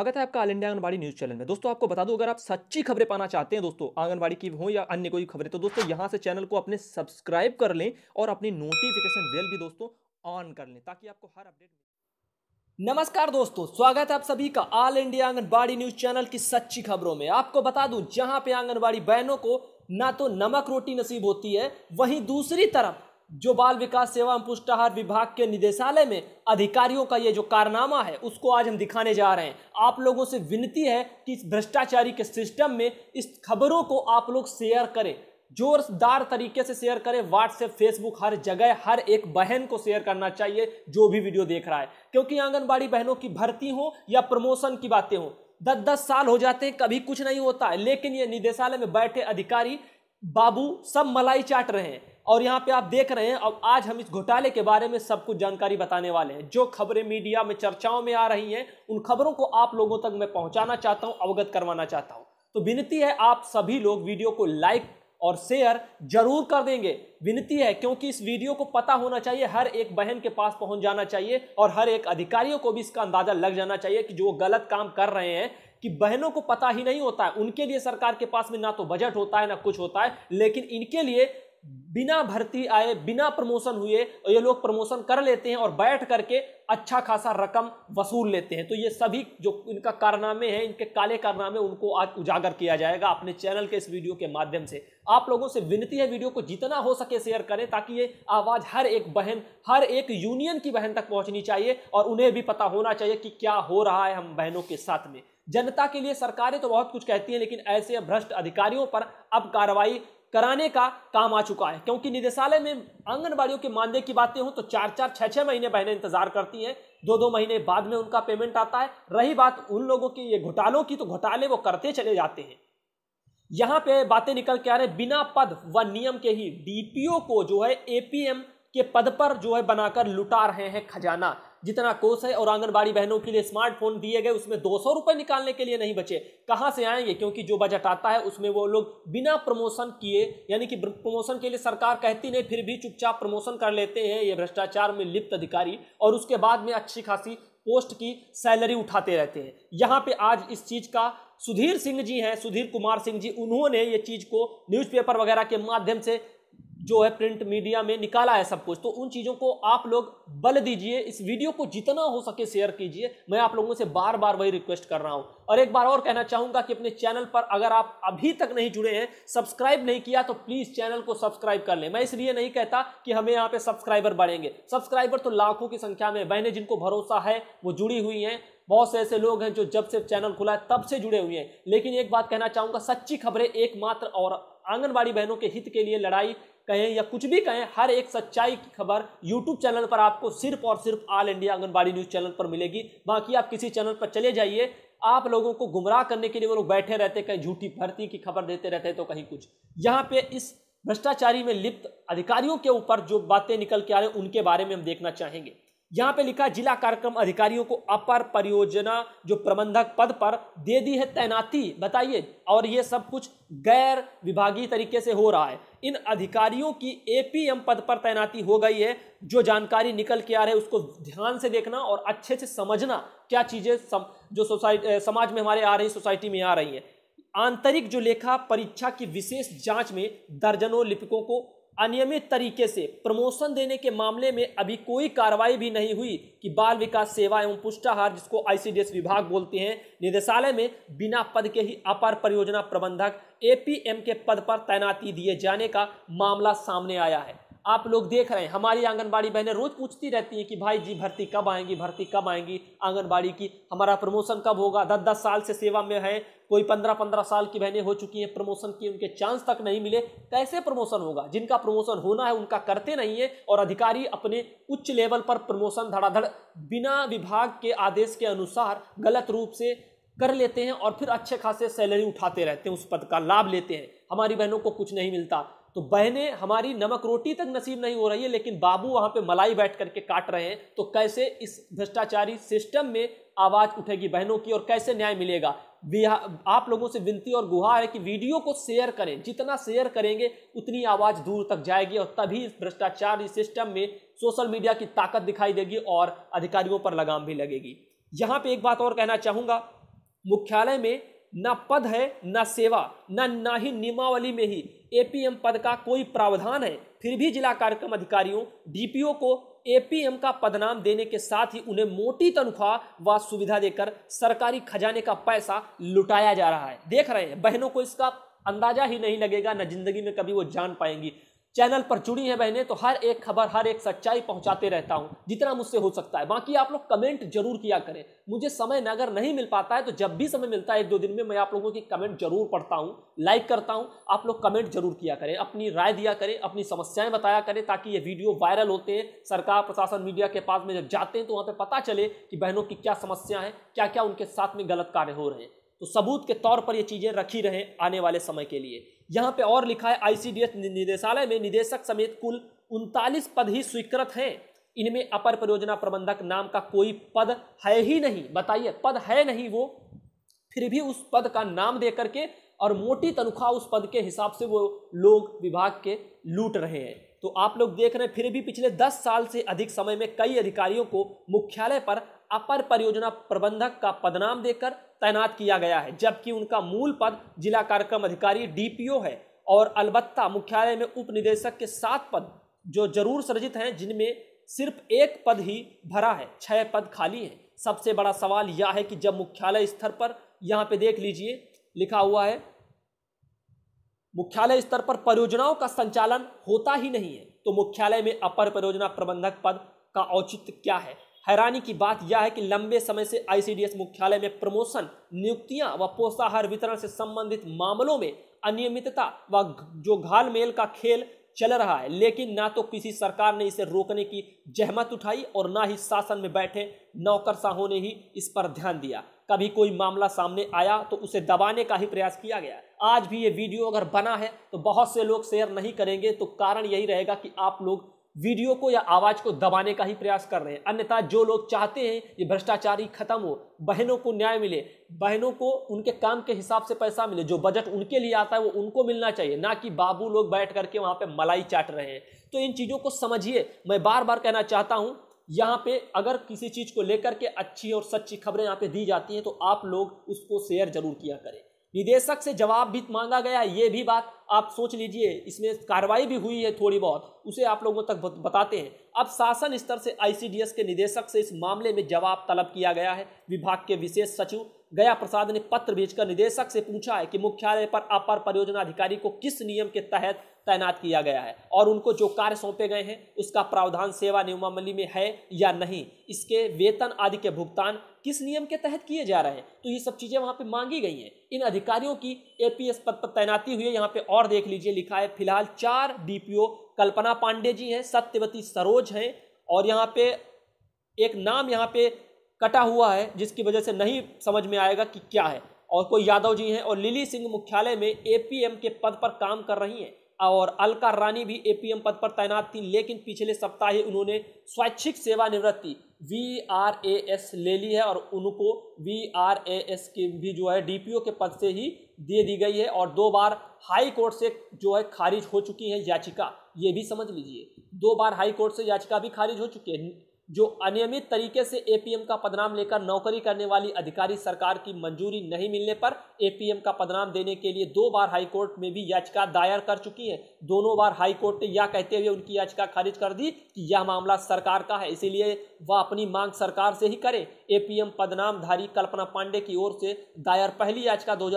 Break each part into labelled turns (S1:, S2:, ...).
S1: स्वागत है आपका all India Anganwadi news channel में दोस्तों आपको बता दूं अगर आप सच्ची खबरें पाना चाहते हैं दोस्तों आंगनबाड़ी की हो या अन्य कोई खबरें तो दोस्तों यहां से चैनल को अपने सब्सक्राइब कर लें और अपनी नोटिफिकेशन बेल भी दोस्तों ऑन कर लें ताकि आपको हर अपडेट नमस्कार दोस्तों स्वागत है आप सभी का all India Anganwadi news channel की सच्ची खबरों में आपको बता दूं जहां पे आंगनबाड़ी बहनों को ना तो नमक रोटी नसीब होती है वहीं दूसरी तरफ जो बाल विकास सेवा एवं पुष्टाहार विभाग के निदेशालय में अधिकारियों का ये जो कारनामा है उसको आज हम दिखाने जा रहे हैं आप लोगों से विनती है कि इस भ्रष्टाचारी के सिस्टम में इस खबरों को आप लोग शेयर करें जोरदार तरीके से शेयर करें व्हाट्सएप फेसबुक हर जगह हर एक बहन को शेयर करना चाहिए जो भी वीडियो देख रहा है क्योंकि आंगनबाड़ी बहनों की भर्ती हो या प्रमोशन की बातें हों दस दस साल हो जाते हैं कभी कुछ नहीं होता है लेकिन ये निदेशालय में बैठे अधिकारी बाबू सब मलाई चाट रहे हैं और यहाँ पे आप देख रहे हैं अब आज हम इस घोटाले के बारे में सब कुछ जानकारी बताने वाले हैं जो खबरें मीडिया में चर्चाओं में आ रही हैं उन खबरों को आप लोगों तक मैं पहुँचाना चाहता हूँ अवगत करवाना चाहता हूँ तो विनती है आप सभी लोग वीडियो को लाइक और शेयर जरूर कर देंगे विनती है क्योंकि इस वीडियो को पता होना चाहिए हर एक बहन के पास पहुंच जाना चाहिए और हर एक अधिकारियों को भी इसका अंदाजा लग जाना चाहिए कि जो गलत काम कर रहे हैं कि बहनों को पता ही नहीं होता है उनके लिए सरकार के पास में ना तो बजट होता है ना कुछ होता है लेकिन इनके लिए बिना भर्ती आए बिना प्रमोशन हुए और ये लोग प्रमोशन कर लेते हैं और बैठ करके अच्छा खासा रकम वसूल लेते हैं तो ये सभी जो इनका कारनामे हैं इनके काले कारनामे उनको आज उजागर किया जाएगा अपने चैनल के इस वीडियो के माध्यम से आप लोगों से विनती है वीडियो को जितना हो सके शेयर करें ताकि ये आवाज़ हर एक बहन हर एक यूनियन की बहन तक पहुंचनी चाहिए और उन्हें भी पता होना चाहिए कि क्या हो रहा है हम बहनों के साथ में जनता के लिए सरकारें तो बहुत कुछ कहती हैं लेकिन ऐसे भ्रष्ट अधिकारियों पर अब कार्रवाई कराने का काम आ चुका है क्योंकि निदेशालय में आंगनबाड़ियों के मानदेय की बातें हों तो चार चार छः छः महीने बहनें इंतजार करती हैं दो दो महीने बाद में उनका पेमेंट आता है रही बात उन लोगों की ये घोटालों की तो घोटाले वो करते चले जाते हैं यहाँ पे बातें निकल के आ रहे बिना पद व नियम के ही डीपीओ को जो है एपीएम के पद पर जो है बनाकर लुटा रहे हैं खजाना जितना कोस है और आंगनबाड़ी बहनों के लिए स्मार्टफोन दिए गए उसमें दो सौ रुपये निकालने के लिए नहीं बचे कहाँ से आएंगे क्योंकि जो बजट आता है उसमें वो लोग बिना प्रमोशन किए यानी कि प्रमोशन के लिए सरकार कहती नहीं फिर भी चुपचाप प्रमोशन कर लेते हैं ये भ्रष्टाचार में लिप्त अधिकारी और उसके बाद में अच्छी खासी पोस्ट की सैलरी उठाते रहते हैं यहाँ पे आज इस चीज़ का सुधीर सिंह जी हैं सुधीर कुमार सिंह जी उन्होंने ये चीज़ को न्यूज़पेपर वगैरह के माध्यम से जो है प्रिंट मीडिया में निकाला है सब कुछ तो उन चीज़ों को आप लोग बल दीजिए इस वीडियो को जितना हो सके शेयर कीजिए मैं आप लोगों से बार बार वही रिक्वेस्ट कर रहा हूं और एक बार और कहना चाहूंगा कि अपने चैनल पर अगर आप अभी तक नहीं जुड़े हैं सब्सक्राइब नहीं किया तो प्लीज़ चैनल को सब्सक्राइब कर लें मैं इसलिए नहीं कहता कि हमें यहाँ पे सब्सक्राइबर बढ़ेंगे सब्सक्राइबर तो लाखों की संख्या में बहने जिनको भरोसा है वो जुड़ी हुई हैं बहुत से ऐसे लोग हैं जो जब से चैनल खुला है तब से जुड़े हुए हैं लेकिन एक बात कहना चाहूँगा सच्ची खबरें एकमात्र और आंगनबाड़ी बहनों के हित के लिए लड़ाई कहें या कुछ भी कहें हर एक सच्चाई की खबर यूट्यूब चैनल पर आपको सिर्फ और सिर्फ all India Anganwadi news channel पर मिलेगी बाकी आप किसी चैनल पर चले जाइए आप लोगों को गुमराह करने के लिए वो लोग बैठे रहते कहीं झूठी भर्ती की खबर देते रहते हैं तो कहीं कुछ यहाँ पे इस भ्रष्टाचारी में लिप्त अधिकारियों के ऊपर जो बातें निकल के आ रहे हैं उनके बारे में हम देखना चाहेंगे यहां पे लिखा जिला कार्यक्रम अधिकारियों को अपर परियोजना जो प्रबंधक पद पर दे दी है तैनाती बताइए और ये सब कुछ गैर विभागीय तरीके से हो रहा है इन अधिकारियों की एपीएम पद पर तैनाती हो गई है जो जानकारी निकल के आ रही है उसको ध्यान से देखना और अच्छे से समझना क्या चीजें सम, जो सोसाइटी समाज में हमारे आ रही सोसाइटी में आ रही है आंतरिक जो लेखा परीक्षा की विशेष जांच में दर्जनों लिपिकों को अनियमित तरीके से प्रमोशन देने के मामले में अभी कोई कार्रवाई भी नहीं हुई कि बाल विकास सेवा एवं पुष्टाहार जिसको आईसीडीएस विभाग बोलते हैं निदेशालय में बिना पद के ही अपर परियोजना प्रबंधक एपीएम के पद पर तैनाती दिए जाने का मामला सामने आया है आप लोग देख रहे हैं हमारी आंगनबाड़ी बहनें रोज पूछती रहती हैं कि भाई जी भर्ती कब आएंगी भर्ती कब आएंगी आंगनबाड़ी की हमारा प्रमोशन कब होगा दस दस साल से सेवा में है कोई पंद्रह पंद्रह साल की बहनें हो चुकी हैं प्रमोशन की उनके चांस तक नहीं मिले कैसे प्रमोशन होगा जिनका प्रमोशन होना है उनका करते नहीं है और अधिकारी अपने उच्च लेवल पर प्रमोशन धड़ाधड़ बिना विभाग के आदेश के अनुसार गलत रूप से कर लेते हैं और फिर अच्छे खासे सैलरी उठाते रहते हैं उस पद का लाभ लेते हैं हमारी बहनों को कुछ नहीं मिलता तो बहनें हमारी नमक रोटी तक नसीब नहीं हो रही है लेकिन बाबू वहां पे मलाई बैठ करके काट रहे हैं तो कैसे इस भ्रष्टाचारी सिस्टम में आवाज उठेगी बहनों की और कैसे न्याय मिलेगा आप लोगों से विनती और गुहार है कि वीडियो को शेयर करें जितना शेयर करेंगे उतनी आवाज दूर तक जाएगी और तभी इस भ्रष्टाचारी सिस्टम में सोशल मीडिया की ताकत दिखाई देगी और अधिकारियों पर लगाम भी लगेगी यहाँ पे एक बात और कहना चाहूंगा मुख्यालय में ना पद है ना सेवा ना ना ही नियमावली में ही एपीएम पद का कोई प्रावधान है फिर भी जिला कार्यक्रम अधिकारियों डीपीओ को एपीएम का पदनाम देने के साथ ही उन्हें मोटी तनख्वाह व सुविधा देकर सरकारी खजाने का पैसा लुटाया जा रहा है देख रहे हैं बहनों को इसका अंदाजा ही नहीं लगेगा न जिंदगी में कभी वो जान पाएंगी चैनल पर जुड़ी हैं बहनें तो हर एक खबर हर एक सच्चाई पहुंचाते रहता हूं जितना मुझसे हो सकता है बाकी आप लोग कमेंट जरूर किया करें मुझे समय अगर नहीं मिल पाता है तो जब भी समय मिलता है एक दो दिन में मैं आप लोगों की कमेंट जरूर पढ़ता हूं लाइक करता हूं आप लोग कमेंट जरूर किया करें अपनी राय दिया करें अपनी समस्याएं बताया करें ताकि ये वीडियो वायरल होते हैं सरकार प्रशासन मीडिया के पास में जब जाते हैं तो वहाँ पर पता चले कि बहनों की क्या समस्या है क्या क्या उनके साथ में गलत कार्य हो रहे हैं तो सबूत के तौर पर ये चीज़ें रखी रहें आने वाले समय के लिए यहाँ पे और लिखा है आईसीडीएस निदेशालय में निदेशक समेत कुल उनतालीस पद ही स्वीकृत हैं इनमें अपर परियोजना प्रबंधक नाम का कोई पद है ही नहीं बताइए पद है नहीं वो फिर भी उस पद का नाम दे करके और मोटी तनख्वाह उस पद के हिसाब से वो लोग विभाग के लूट रहे हैं तो आप लोग देख रहे हैं फिर भी पिछले 10 साल से अधिक समय में कई अधिकारियों को मुख्यालय पर अपर परियोजना प्रबंधक का पदनाम देकर तैनात किया गया है जबकि उनका मूल पद जिला कार्यक्रम अधिकारी डीपीओ है और अलबत्ता मुख्यालय में उप निदेशक के सात पद जो जरूर सृजित हैं जिनमें सिर्फ एक पद ही भरा है छह पद खाली हैं सबसे बड़ा सवाल यह है कि जब मुख्यालय स्तर पर यहाँ पे देख लीजिए लिखा हुआ है मुख्यालय स्तर पर परियोजनाओं का संचालन होता ही नहीं है तो मुख्यालय में अपर परियोजना प्रबंधक पद का औचित्य क्या है हैरानी की बात यह है कि लंबे समय से आईसीडीएस मुख्यालय में प्रमोशन नियुक्तियां व पोषाहार वितरण से संबंधित मामलों में अनियमितता व जो घालमेल का खेल चल रहा है लेकिन ना तो किसी सरकार ने इसे रोकने की जहमत उठाई और ना ही शासन में बैठे नौकरशाहों ने ही इस पर ध्यान दिया कभी कोई मामला सामने आया तो उसे दबाने का ही प्रयास किया गया आज भी ये वीडियो अगर बना है तो बहुत से लोग शेयर नहीं करेंगे तो कारण यही रहेगा कि आप लोग वीडियो को या आवाज़ को दबाने का ही प्रयास कर रहे हैं अन्यथा जो लोग चाहते हैं ये भ्रष्टाचारी खत्म हो बहनों को न्याय मिले बहनों को उनके काम के हिसाब से पैसा मिले जो बजट उनके लिए आता है वो उनको मिलना चाहिए ना कि बाबू लोग बैठ करके वहाँ पे मलाई चाट रहे हैं तो इन चीज़ों को समझिए मैं बार बार कहना चाहता हूँ यहाँ पे अगर किसी चीज़ को लेकर के अच्छी और सच्ची खबरें यहाँ पे दी जाती हैं तो आप लोग उसको शेयर जरूर किया करें निदेशक से जवाब भी मांगा गया ये भी बात आप सोच लीजिए इसमें कार्रवाई भी हुई है थोड़ी बहुत उसे आप लोगों तक बताते हैं अब शासन स्तर से आईसीडीएस के निदेशक से इस मामले में जवाब तलब किया गया है विभाग के विशेष सचिव गया प्रसाद ने पत्र भेजकर निदेशक से पूछा है कि मुख्यालय पर अपर परियोजना अधिकारी को किस नियम के तहत तैनात किया गया है और उनको जो कार्य सौंपे गए हैं उसका प्रावधान सेवा नियमावली में है या नहीं इसके वेतन आदि के भुगतान किस नियम के तहत किए जा रहे हैं तो ये सब चीज़ें वहाँ पे मांगी गई हैं इन अधिकारियों की एपीएस पद पर तैनाती हुई है यहाँ पे और देख लीजिए लिखा है फिलहाल चार डीपीओ कल्पना पांडे जी हैं सत्यवती सरोज हैं और यहाँ पे एक नाम यहाँ पे कटा हुआ है जिसकी वजह से नहीं समझ में आएगा कि क्या है और कोई यादव जी हैं और लिली सिंह मुख्यालय में एपीएम के पद पर काम कर रही हैं और अलका रानी भी एपीएम पद पर तैनात थी लेकिन पिछले सप्ताह ही उन्होंने स्वैच्छिक सेवानिवृत्ति वी आर ए एस ले ली है और उनको वी आर ए एस के भी जो है ओ के पद से ही दे दी गई है और दो बार हाई कोर्ट से जो है खारिज हो चुकी है याचिका ये भी समझ लीजिए दो बार हाई कोर्ट से याचिका भी खारिज हो चुकी है जो अनियमित तरीके से एपीएम का पदनाम लेकर नौकरी करने वाली अधिकारी सरकार की मंजूरी नहीं मिलने पर एपीएम का पदनाम देने के लिए दो बार हाईकोर्ट में भी याचिका दायर कर चुकी है दोनों बार हाईकोर्ट ने यह कहते हुए उनकी याचिका खारिज कर दी कि यह मामला सरकार का है इसीलिए वह अपनी मांग सरकार से ही करे एपीएम पदनामधारी कल्पना पांडे की ओर से दायर पहली याचिका दो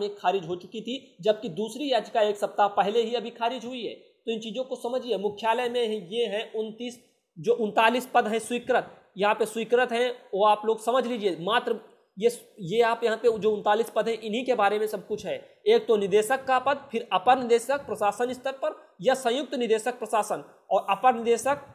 S1: में खारिज हो चुकी थी जबकि दूसरी याचिका एक सप्ताह पहले ही अभी खारिज हुई है तो इन चीज़ों को समझिए मुख्यालय में ये हैं उनतीस जो उनतालीस पद हैं स्वीकृत यहाँ पे स्वीकृत हैं वो आप लोग समझ लीजिए मात्र ये ये आप यहाँ पे जो उनतालीस पद हैं इन्हीं के बारे में सब कुछ है एक तो निदेशक का पद फिर अपर निदेशक प्रशासन स्तर पर या संयुक्त निदेशक प्रशासन और अपर निदेशक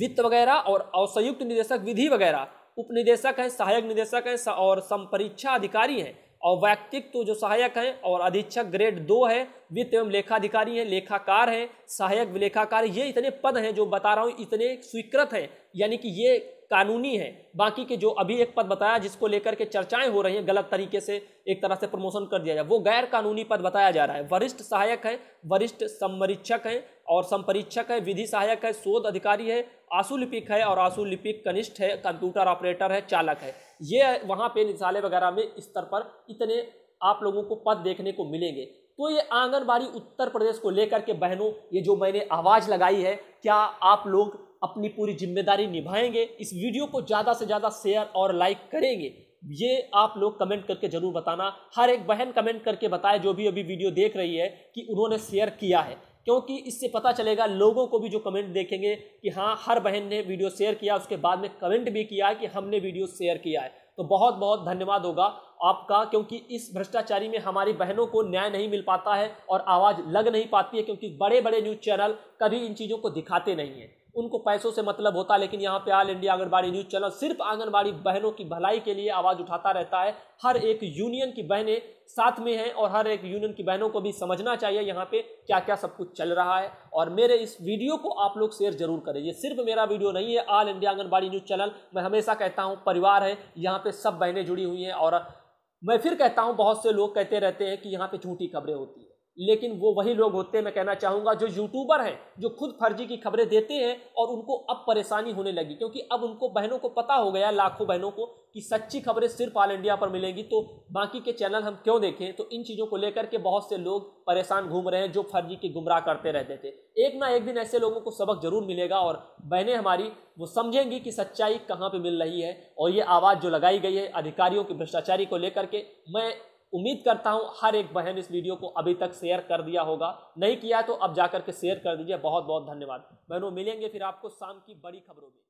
S1: वित्त वगैरह और संयुक्त निदेशक विधि वगैरह उप निदेशक हैं सहायक निदेशक हैं और संपरीक्षा अधिकारी हैं और वैयक्तिक तो जो सहायक हैं और अधीक्षक ग्रेड दो है वित्त एवं लेखाधिकारी हैं लेखाकार हैं सहायक लेखाकार ये इतने पद हैं जो बता रहा हूँ इतने स्वीकृत हैं यानी कि ये कानूनी है बाकी के जो अभी एक पद बताया जिसको लेकर के चर्चाएं हो रही हैं गलत तरीके से एक तरह से प्रमोशन कर दिया जाए वो गैर कानूनी पद बताया जा रहा है वरिष्ठ सहायक है वरिष्ठ समरीक्षक है और संपरीक्षक है विधि सहायक है शोध अधिकारी है आंसू लिपिक है और आंसू लिपिक कनिष्ठ है कंप्यूटर ऑपरेटर है चालक है ये वहाँ पे निशाले वगैरह में स्तर पर इतने आप लोगों को पद देखने को मिलेंगे तो ये आंगनबाड़ी उत्तर प्रदेश को लेकर के बहनों ये जो मैंने आवाज़ लगाई है क्या आप लोग अपनी पूरी जिम्मेदारी निभाएंगे इस वीडियो को ज़्यादा से ज़्यादा शेयर और लाइक करेंगे ये आप लोग कमेंट करके ज़रूर बताना हर एक बहन कमेंट करके बताए जो भी अभी वीडियो देख रही है कि उन्होंने शेयर किया है क्योंकि इससे पता चलेगा लोगों को भी जो कमेंट देखेंगे कि हाँ हर बहन ने वीडियो शेयर किया उसके बाद में कमेंट भी किया है कि हमने वीडियो शेयर किया है तो बहुत बहुत धन्यवाद होगा आपका क्योंकि इस भ्रष्टाचारी में हमारी बहनों को न्याय नहीं मिल पाता है और आवाज़ लग नहीं पाती है क्योंकि बड़े बड़े न्यूज़ चैनल कभी इन चीज़ों को दिखाते नहीं हैं उनको पैसों से मतलब होता है लेकिन यहाँ पे all India Anganwadi news channel सिर्फ आंगनबाड़ी बहनों की भलाई के लिए आवाज़ उठाता रहता है हर एक यूनियन की बहनें साथ में हैं और हर एक यूनियन की बहनों को भी समझना चाहिए यहाँ पे क्या क्या सब कुछ चल रहा है और मेरे इस वीडियो को आप लोग शेयर जरूर करें ये सिर्फ मेरा वीडियो नहीं है all India Anganwadi news channel मैं हमेशा कहता हूँ परिवार है यहाँ पर सब बहनें जुड़ी हुई हैं और मैं फिर कहता हूँ बहुत से लोग कहते रहते हैं कि यहाँ पर झूठी खबरें होती हैं लेकिन वो वही लोग होते हैं मैं कहना चाहूँगा जो यूट्यूबर हैं जो खुद फर्जी की खबरें देते हैं और उनको अब परेशानी होने लगी क्योंकि अब उनको बहनों को पता हो गया लाखों बहनों को कि सच्ची खबरें सिर्फ ऑल इंडिया पर मिलेंगी तो बाकी के चैनल हम क्यों देखें तो इन चीज़ों को लेकर के बहुत से लोग परेशान घूम रहे हैं जो फर्जी की गुमराह करते रहते थे एक ना एक दिन ऐसे लोगों को सबक जरूर मिलेगा और बहनें हमारी वो समझेंगी कि सच्चाई कहाँ पर मिल रही है और ये आवाज़ जो लगाई गई है अधिकारियों की भ्रष्टाचारी को लेकर के मैं उम्मीद करता हूं हर एक बहन इस वीडियो को अभी तक शेयर कर दिया होगा नहीं किया तो अब जाकर के शेयर कर दीजिए बहुत बहुत धन्यवाद बहनों मिलेंगे फिर आपको शाम की बड़ी खबरों में